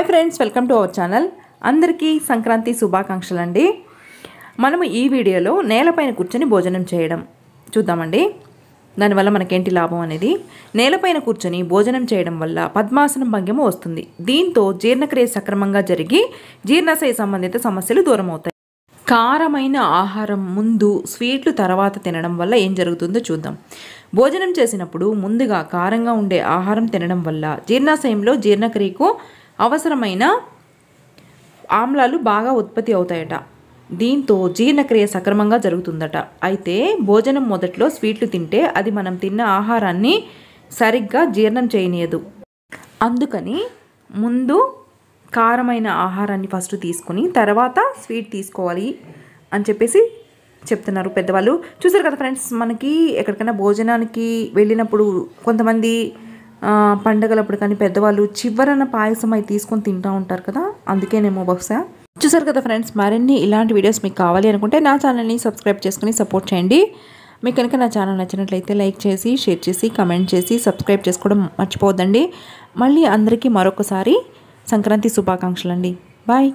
hi friends welcome to our channel అందరికీ సంక్రాంతి శుభాకాంక్షలు అండి మనము ఈ వీడియోలో నేలపైన కూర్చొని భోజనం చేయడం చూద్దామండి దానివల్ల మనకేంటి లాభం అనేది నేలపైన కూర్చొని భోజనం చేయడం వల్ల పద్మాసనం భంగిమ వస్తుంది దీంతో జీర్ణక్రియ సక్రమంగా జరిగి జీర్ణశయ సంబంధిత సమస్యలు దూరం అవుతాయి కారమైన ఆహారం ముందు స్వీట్లు తర్వాత తినడం వల్ల ఏం జరుగుతుందో చూద్దాం భోజనం చేసినప్పుడు ముందుగా కారంగా ఉండే ఆహారం తినడం వల్ల జీర్ణాశయంలో జీర్ణక్రియకు అవసరమైన ఆమ్లాలు బాగా ఉత్పత్తి అవుతాయట దీంతో జీర్ణక్రియ సక్రమంగా జరుగుతుందట అయితే భోజనం మొదట్లో స్వీట్లు తింటే అది మనం తిన్న ఆహారాన్ని సరిగ్గా జీర్ణం చేయనీయదు అందుకని ముందు కారమైన ఆహారాన్ని ఫస్ట్ తీసుకుని తర్వాత స్వీట్ తీసుకోవాలి అని చెప్పేసి చెప్తున్నారు పెద్దవాళ్ళు చూసారు కదా ఫ్రెండ్స్ మనకి ఎక్కడికైనా భోజనానికి వెళ్ళినప్పుడు కొంతమంది పండగలప్పుడు కానీ పెద్దవాళ్ళు చివరన పాయసం అవి తీసుకొని తింటూ ఉంటారు కదా అందుకేనేమో బహుశా చూసారు కదా ఫ్రెండ్స్ మరిన్ని ఇలాంటి వీడియోస్ మీకు కావాలి అనుకుంటే నా ఛానల్ని సబ్స్క్రైబ్ చేసుకుని సపోర్ట్ చేయండి మీకు కనుక నా ఛానల్ నచ్చినట్లయితే లైక్ చేసి షేర్ చేసి కమెంట్ చేసి సబ్స్క్రైబ్ చేసుకోవడం మర్చిపోవద్దండి మళ్ళీ అందరికీ మరొకసారి సంక్రాంతి శుభాకాంక్షలు అండి బాయ్